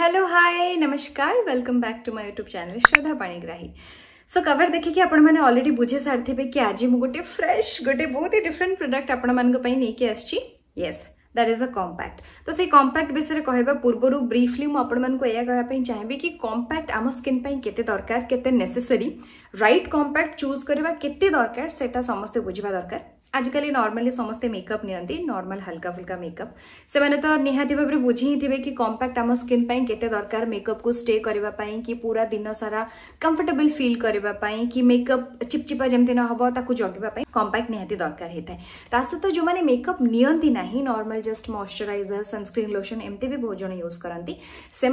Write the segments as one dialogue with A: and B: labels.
A: Hello hi नमस्कार welcome back to my YouTube channel Shraddha Panigrahi so cover देखे कि आपलरेडी बुझे सारी कि आज मुझे गोटे फ्रेश गोटे बहुत ही डिफरेंट प्रडक्ट आपके आस दैट इज अ कंपैक्ट तो से कंपैक्ट विषय में कह पूर्व ब्रिफली मुझे यह कहें चाहे कि कंपैक्ट आम स्किन के दरकार केसेसरी रईट कंपैक्ट चूज करवा के दरकार से समस्ते बुझा दरकार आजिकल नर्माली समस्ते मेकअप निर्माल हाल्का फुल्का मेकअप से मैंने तो निहाती भाव में बुझे ही थे कि कंपैक्ट आम स्किन के दरकार मेकअप को स्टे करने कि पूरा दिन सारा कंफर्टेबल फिल करने कि मेकअप चिपचिपा जमी न ताकू जगवाई कंपैक्ट निहाती दरकार होता है ता सहित जो मैंने मेकअप नि normal just moisturizer sunscreen lotion एमती भी बहुत जन यूज करती से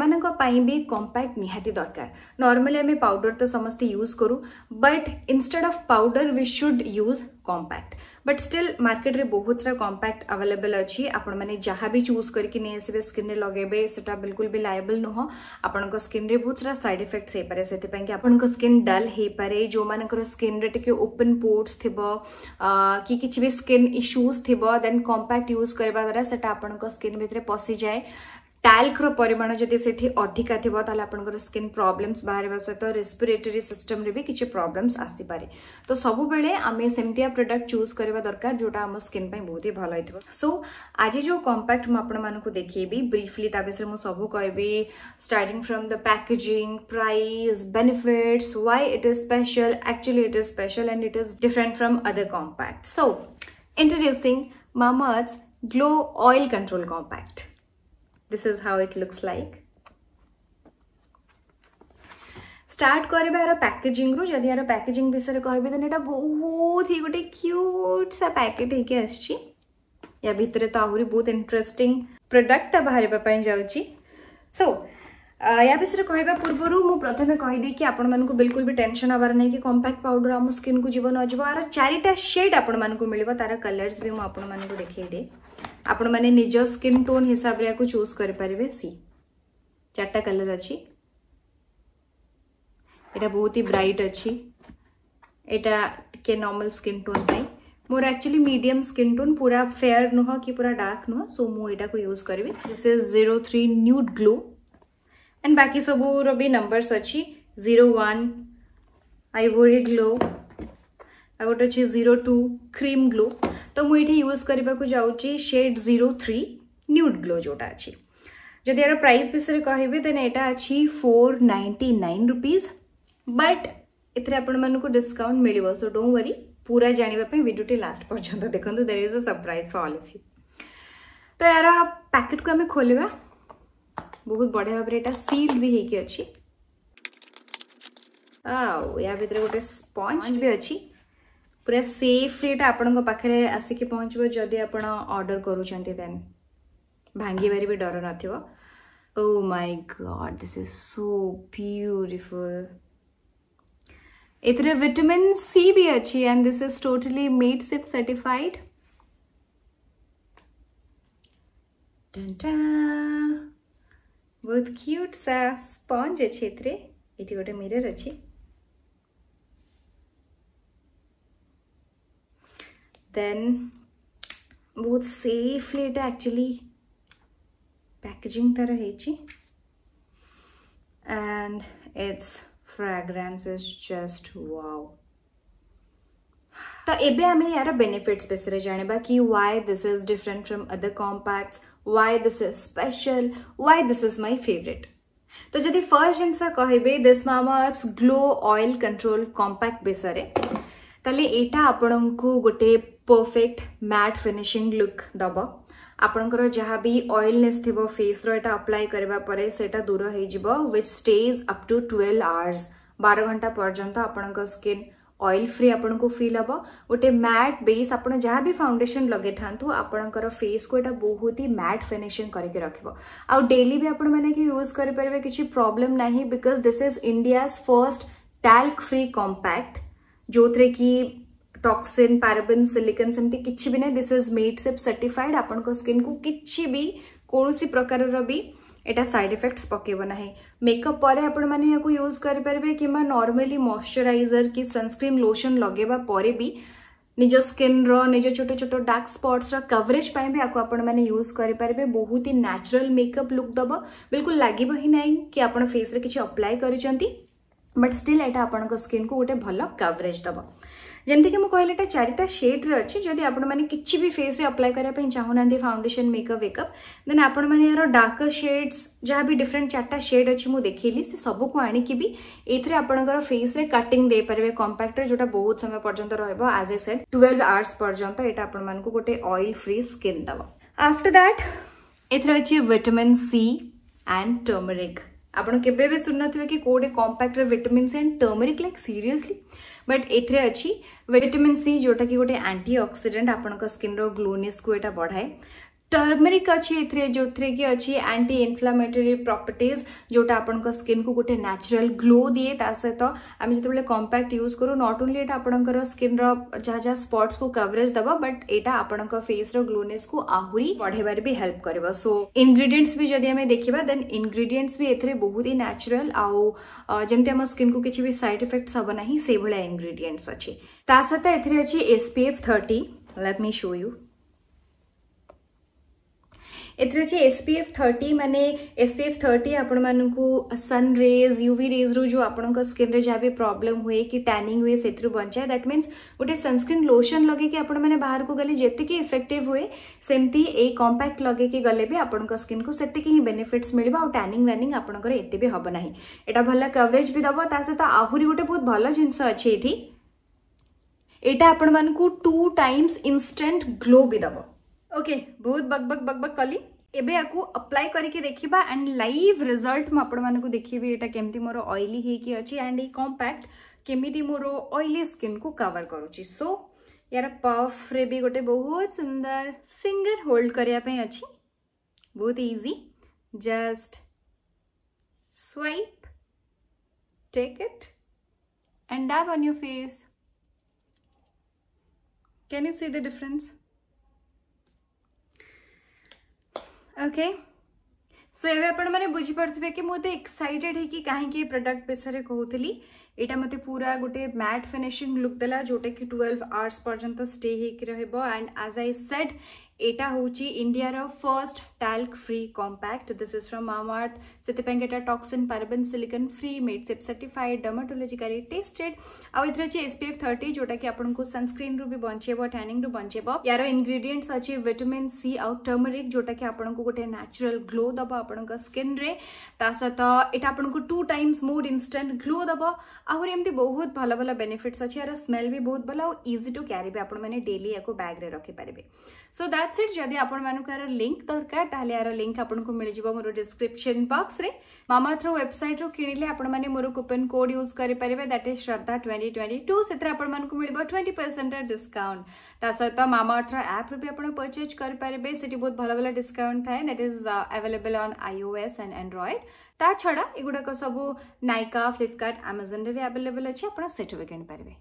A: भी कम्पाक्ट निहाती दरकार नर्माली आम पाउडर तो समस्ते यूज करूँ but instead of powder we should use compact but still मार्केट्रे बहुत सारा कंपैक्ट आभेलेबल अच्छी आपने जहाँ भी चूज करके नहीं आसवे स्किन लगे से बिल्कुल भी लायबल नुह आपंक स्किन रे बहुत सारा सैड इफेक्ट्स हो पाए से आपण स्किन डल हो पाए जो मानकर स्किन रे टे ओपन पोर्ट्स थी कि किसी भी स्किन इश्यूज थी देन कम्पाक्ट यूज करवा द्वारा से आपण स्किन भितर पशि जाए टैल्क परिमाण जदि से अधिका थी तेल आप स्किन प्रॉब्लम्स बाहर सहित रेस्पिरेटरी सिस्टम रे भी किसी प्रॉब्लम्स आसपे तो सब बेले आम सेम प्रडक्ट चूज करवा दरकार जो आम बहुत ही भल हो सो आज जो कंपैक्ट मुझे देखेबी ब्रिफली विषय में सब कह starting from the packaging price benefits why it is special actually it is special and it is different from other compact so introducing Mamaearth's glow oil control compact this is how it looks like start करवा packaging रू जदि यार packaging विषय में कहबी then बहुत ही गोटे cute सा पैकेट हो भितर तो आहुरी बहुत इंटरेस्टिंग प्रोडक्ट बाहर जाऊँगी सो या विषय कह पूर्व मुझे प्रथम कहीदे कि आपको बिल्कुल भी टेनसन हबार नहीं कि कंपैक्ट पाउडर आम स्किन को जीवन आज आर चारिटा सेड आपको मिले तार कलर्स भी मुझे देखेदे आपण मैंने निज स्किन टोन हिसाब से चूज करें सी चार्टा कलर अच्छी यहाँ बहुत ही ब्राइट अच्छी यहाँ टे normal skin tone more actually medium skin tone पूरा फेयर नुह कि पूरा डार्क नुह सो मुझा यूज करी this is zero three nude glow and बाकी सब भी नंबर्स अच्छी जीरो वन आईवोरी ग्लो आ गोटे अच्छे जीरो टू क्रीम ग्लो तो मुझे यूज करने को जाऊँगी shade zero three nude glow जोटा अच्छे जदि यार प्राइस तो विषय में कहे अच्छी four ninety nine rupees but इतने आपको डिस्काउंट मिल सो डो वरी पूरा जानापी भिडियोटी लास्ट पर्यटन देखो there is a surprise for all you तो यार पैकेट को आम खोल ବହୁତ ବଢ଼ିଆ ଭାବରେ ଏଇଟା ସିଲ୍ ବି ହେଇକି ଅଛି ଆଉ ୟା ଭିତରେ ଗୋଟେ ସ୍ପଞ୍ଜ ବି ଅଛି ପୁରା ସେଫ୍ଲି ଏଇଟା ଆପଣଙ୍କ ପାଖରେ ଆସିକି ପହଞ୍ଚିବ ଯଦି ଆପଣ ଅର୍ଡ଼ର କରୁଛନ୍ତି ଦେନ୍ ଭାଙ୍ଗିବାରେ ବି ଡର ନଥିବ oh my god this is so beautiful ଏଥିରେ ଭିଟାମିନ୍ ସି ବି ଅଛି and this is totally made safe certified बहुत क्यूट सा स्पंज अच्छे ये गोटे मिरर अच्छे देन बहुत सेफली ये एक्चुअली पैकेजिंग तर and it's fragrance is just wow तो ये आम यार बेनिफिट्स विषय जाना कि why this is different from other compacts why this is special, why this is my favorite. তো যদি ফার্স্ট জিনিস কহবে this Mamaearth glow oil control compact বেসরে তাহলে এটা আপনার গোটে পরফেক্ট ম্যাট ফিনিশিং লুক দেব ଆପଣଙ୍କର ଯାହା ବି ଅଏଲନେସ୍ ଥିବ ଫେସ୍ର ଏଇଟା ଆପ୍ଲାଏ କରିବା ପରେ ସେଇଟା ଦୂର ହେଇଯିବ which stays up to twelve hours ବାର ଘଣ୍ଟା ପର୍ଯ୍ୟନ୍ତ ଆପଣଙ୍କ ସ୍କିନ୍ ऑयल फ्री आपन को फील हे गोटे मैट बेस आप जहाँ भी फाउंडेसन लगे था आपंकर फेस को यहाँ बहुत ही मैट फिनिशिंग करके रखे आउ डेली भी आपकी यूज करेंगे किसी प्रोब्लेम ना because this is India's first talc free compact जो थे कि टक्सीन पारबिन सिलिकन सेमती किसी भी ना this is made safe certified आपण स्किन को किसी भी कौन सी प्रकार भी यहाँ सैड इफेक्ट्स पकेबना मेकअप पर आपज करें कि नर्माली मश्चराइजर कि सनस्क्रीन लोसन लगे भी निज स्किन निज छोट छोट डार्क स्पट्स कवरेज भी आपने यूज करें बहुत ही न्याचुराल मेकअप लुक दब बिल्कुल लगे ही ना कि आप फेस कि अप्लाय कर बट स्टिल यहाँ आपण स्किन को गोटे भल कवरेज दब ଯେମିତିକି ମୁଁ କହିଲି ଏଇଟା ଚାରିଟା ସେଡ଼୍ରେ ଅଛି ଯଦି ଆପଣମାନେ କିଛି ବି ଫେସ୍ରେ ଆପ୍ଲାଏ କରିବା ପାଇଁ ଚାହୁଁନାହାନ୍ତି ଫାଉଣ୍ଡେସନ୍ ମେକଅପ୍ ମେକଅପ୍ ଦେନ୍ ଆପଣମାନେ ଏହାର ଡାର୍କର ସେଡ଼୍ସ ଯାହା ବି ଡିଫରେଣ୍ଟ ଚାରିଟା ସେଡ଼୍ ଅଛି ମୁଁ ଦେଖେଇଲି ସେ ସବୁକୁ ଆଣିକି ବି ଏଇଥିରେ ଆପଣଙ୍କର ଫେସ୍ରେ କଟିଂ ଦେଇପାରିବେ କମ୍ପାକ୍ଟରେ ଯେଉଁଟା ବହୁତ ସମୟ ପର୍ଯ୍ୟନ୍ତ ରହିବ as a set twelve hours ପର୍ଯ୍ୟନ୍ତ ଏଇଟା ଆପଣମାନଙ୍କୁ ଗୋଟେ ଅଏଲ୍ ଫ୍ରି ସ୍କିନ୍ ଦେବ ଆଫ୍ଟର ଦ୍ୟାଟ୍ ଏଥିରେ ଅଛି ଭିଟାମିନ୍ ସି ଆଣ୍ଡ ଟର୍ମରିକ୍ ଆପଣ କେବେ ବି ଶୁଣିନଥିବେ କି କେଉଁଠି କମ୍ପାକ୍ଟର vitamin C and turmeric like seriously but ଏଥିରେ ଅଛି ଭିଟାମିନ୍ ସି ଯେଉଁଟାକି ଗୋଟେ ଆଣ୍ଟି ଅକ୍ସିଡେଣ୍ଟ ଆପଣଙ୍କ ସ୍କିନ୍ର ଗ୍ଲୋନେସ୍କୁ ଏଇଟା ବଢ଼ାଏ टर्मेरिक अच्छी ए जो थे कि अच्छी एंटी इनफ्लामेटरी प्रपर्टीज जोटा आप स्किन को गोटे नेचुरल ग्लो दिए सहित आम जो कंपैक्ट यूज करूँ नट ओनली आपर स्किन जहाँ जहाँ स्पट्स को कवरेज दब बट यहाँ आप फेस र्लोनेस को आहरी बढ़ेबार भी हेल्प कर सो इनग्रीडियंट्स भी जब देखा देन इनग्रीडियंट्स भी ए बहुत ही न्याचुराल आम स्किन को किसी से भाया इनग्रीडियंट्स अच्छे SPF thirty let me show you SPF is thirty मानने एस पी एफ थर्टी आपण मानक सन रेज युवी रेज रु जो आप स्किन में जहाँ भी प्रॉब्लम हुए कि टैनिंग हुए से बचाए दैट मीन गोटे सनस्क्रीन लोसन लगे कि आपण बाहर को गले जी इफेक्टिव हुए सेमती ए कंपैक्ट लगे कि गले भी आप स्किन को बेनिफिट्स मिले और टैनिंग व्यानिंग आपंकर हम ना यहाँ भल कवरेज भी दबा ता सहित तो आहरी गोटे बहुत भल जिन अच्छे ये आपण मू टू टाइम्स इनस्टेंट ग्लो भी दबा ओके बहुत बग बग बग बग कली एबे आकु अप्लाई करके देखा एंड लाइव रिजल्ट मुझे देखी यहाँ केमती मोर अएली होती अच्छी एंड ये कंपैक्ट केमी मोर अएली स्किन को कवर करुच्ची सो यार पफ रे भी गोटे बहुत सुंदर फिंगर होल्ड करने अच्छी बहुत easy just swipe take it and dab on your face can you see the difference okay so ए आप आपने कि मुझे एक्साइटेड तो है कहीं प्रडक्ट विषय कहती यहाँ मत पूरा गोटे मैट फिनिशिंग लुक देला जोटा कि ट्वेल्व आवर्स पर्यटन स्टे हो एंड आज आई सेड यहाँ हूँ इंडियार फर्स्ट talc free compact this is from Mamaearth Sitipangeta toxin paraben silicon free made sip certified dermatologically tested ଆଉ ଏଥିରେ ଅଛି ଏସ୍ପିଏଫ୍ ଥର୍ଟି ଯୋଉଟାକି ଆପଣଙ୍କୁ ସନସ୍କ୍ରିନ୍ରୁ ବି ବଞ୍ଚେଇବ ଟ୍ୟାନିଂରୁ ବଞ୍ଚେଇବ ୟାର ଇନଗ୍ରିଡିଏଣ୍ଟସ୍ ଅଛି ଭିଟାମିନ୍ ସି ଆଉ ଟର୍ମରିକ୍ ଯୋଉଟାକି ଆପଣଙ୍କୁ ଗୋଟେ ନ୍ୟାଚୁରାଲ ଗ୍ଲୋ ଦେବ ଆପଣଙ୍କ ସ୍କିନ୍ରେ ତା ସହିତ ଏଇଟା ଆପଣଙ୍କୁ two times more instant glow ଦେବ ଆହୁରି ଏମିତି ବହୁତ ଭଲ ଭଲ ବେନିଫିଟ୍ସ ଅଛି ୟାର ସ୍ମେଲ୍ ବି ବହୁତ ଭଲ ଆଉ ଇଜି ଟୁ କ୍ୟାରି ବି ଆପଣମାନେ ଡେଲି ୟାକୁ ବ୍ୟାଗ୍ରେ ରଖିପାରିବେ ସୋ ଦ୍ୟାଟ୍ସ ଇଟ୍ ଯଦି ଆପଣମାନଙ୍କୁ ୟାର ଲିଙ୍କ୍ ଦରକାର ତାହେଲେ ଏହାର ଲିଙ୍କ୍ ଆପଣଙ୍କୁ ମିଳିଯିବ ମୋର ଡିସ୍କ୍ରିପ୍ସନ୍ ବକ୍ସରେ ମାମାର୍ଥର ୱେବସାଇଟ୍ରୁ କିଣିଲେ ଆପଣମାନେ ମୋର କୁପନ୍ କୋଡ୍ ୟୁଜ୍ କରିପାରିବେ that is Shraddha twenty twenty two ସେଥିରେ ଆପଣମାନଙ୍କୁ ମିଳିବ ଟ୍ୱେଣ୍ଟି ପରସେଣ୍ଟ ଡିସ୍କାଉଣ୍ଟ ତା ସହିତ ମାମାର୍ଥର ଆପ୍ରୁ ବି ଆପଣ ପରଚେଜ୍ କରିପାରିବେ ସେଠି ବହୁତ ଭଲ ଭଲ ଡିସ୍କାଉଣ୍ଟ ଥାଏ that is available on iOS and Android ତା ଛଡ଼ା ଏଗୁଡ଼ାକ ସବୁ ନାଇକା ଫ୍ଲିପକାର୍ଟ ଆମାଜନରେ ବି ଆଭେଲେବଲ୍ ଅଛି ଆପଣ ସେଠୁ ବି କିଣିପାରିବେ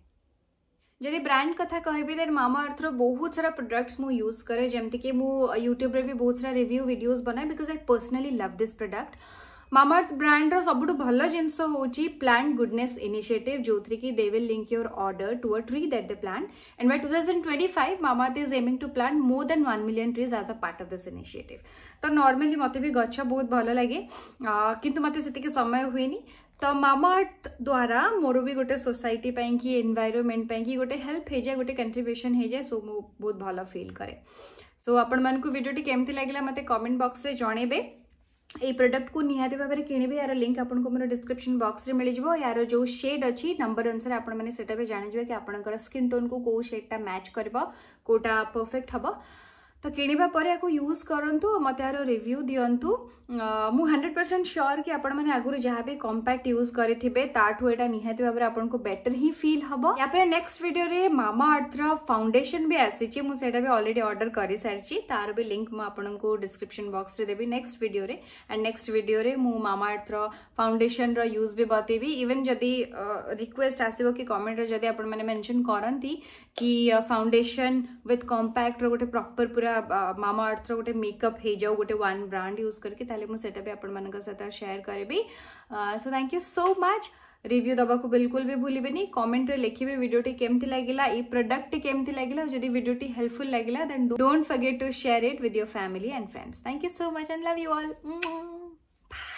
A: जदि ब्रांड कथा कह मामा अर्थर बहुत सारा प्रडक्ट्स मुझे यूज कै जमी यूट्यूब भी बहुत सारा रिव्यू भिडियोज बनाए because I personally love this product Mamaearth ब्रांडर सबुठ भल जिन हूँ प्लांट गुडने इनिसीयेटिव जो थी कि they will link your order to a tree that the plant and by two thousand twenty five Mamaearth is aiming to plant more than one million trees as a part of this initiative तो normally मत भी गच्छ बहुत भल लगे कितु मत समय हुए नहीं ᱛᱚ ᱢᱟᱢᱟᱨᱛ ᱫ્વાରା ᱢᱚᱨᱩᱵᱤ ᱜᱚᱴᱮ ᱥᱚᱥᱟᱭᱮᱴᱤ ᱯᱟᱭᱠᱤ ᱮᱱᱵᱟᱭᱨᱚᱱᱢᱮᱱᱴ ᱯᱟᱭᱠᱤ ᱜᱚᱴᱮ ᱦᱮᱞᱯ ᱦᱮᱡᱟ ᱜᱚᱴᱮ ᱠᱚᱱᱴᱨᱤᱵᱩᱥᱚᱱ ᱦᱮᱡᱟ ᱥᱚ ᱢᱚ ᱵᱚᱦᱩᱛ ᱵᱷᱟᱞᱟ ᱯᱷᱤᱞ ᱠᱟᱨᱮ ᱥᱚ ᱟᱯᱚᱱ ᱢᱟᱱᱠᱩ ᱵᱤᱰᱤᱭᱳ ᱴᱤ ᱠᱮᱢᱛᱤ ᱞᱟᱜᱤᱞᱟ ᱢᱟᱛᱮ ᱠᱚᱢᱮᱱᱴ ᱵᱚᱠᱥ ᱨᱮ ᱡᱚᱰᱮᱵᱮ ᱮᱭ ᱯᱨᱚᱰᱟᱠᱴ ᱠᱚ ᱱᱤᱦᱟᱛᱤ ᱵᱟᱵᱟᱨᱮ ᱠᱤᱱᱮᱵᱤ ᱭᱟᱨ ᱞᱤᱝᱠ ᱟᱯᱚᱱᱠᱚ ᱢᱚᱱᱮ ᱰ तो किणापर यूज करूँ मत यार रिव्यू दिंतु मु हंड्रेड परसेंट स्योर कि आपुरी जहाँ भी कंपैक्ट यूज करेंगे ताटा निहत भाव में आपको बेटर ही फिल हम या पर नेक्स्ट भिडियो मामा अर्थर फाउंडेसन भी आसी मुझा भी अलरेडी अर्डर कर सारी तार भी लिंक मुझको डिस्क्रिप्सन बक्स में देवी next video and next video मुझ मामा अर्थर फाउंडेसन रूज भी बतेवी इवेन जदि रिक्वेस्ट आस कि कमेन्ट मेनसन करती कि फाउंडेसन विथ कंपैक्ट रोटे प्रपर पूरा मामा अर्थर गोटे मेकअप हो जाओ गोटे वन ब्रांड यूज करके सहित सेयार करी so thank you so much review दबा को बिल्कुल भी भूल कमेंट रे लिखे भिडियोटे केमती लगेगा ये प्रडक्ट केमती लगेगा जब भिडी हेल्पफुल लगेगा then don't forget to share it with your family and friends thank you so much and love you all